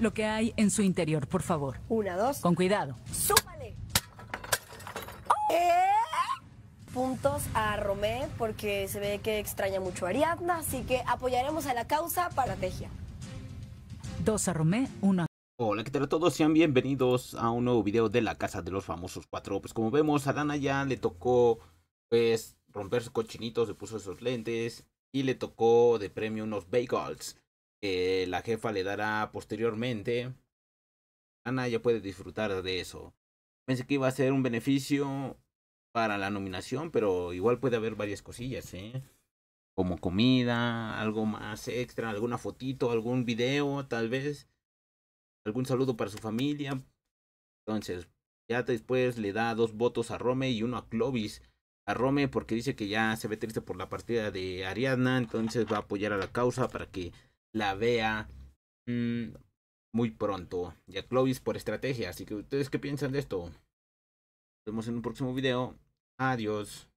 lo que hay en su interior, por favor. Una, dos. Con cuidado. ¡Súmale! ¡Oh! Eh, puntos a Romé porque se ve que extraña mucho a Ariadna, así que apoyaremos a la causa para Tejia. Dos a Romé, uno a... Hola, ¿qué tal a todos? Sean bienvenidos a un nuevo video de la Casa de los Famosos cuatro. Pues como vemos, a Dana ya le tocó, pues, romper su cochinito, se puso esos lentes y le tocó de premio unos bagels la jefa le dará posteriormente. Ana ya puede disfrutar de eso. Pensé que iba a ser un beneficio para la nominación, pero igual puede haber varias cosillas, ¿eh? Como comida, algo más extra, alguna fotito, algún video, tal vez. Algún saludo para su familia. Entonces, ya después le da dos votos a Rome y uno a Clovis. A Rome porque dice que ya se ve triste por la partida de Ariadna, entonces va a apoyar a la causa para que la vea mm, muy pronto. Ya Clovis por estrategia. Así que, ¿ustedes qué piensan de esto? Nos vemos en un próximo video. Adiós.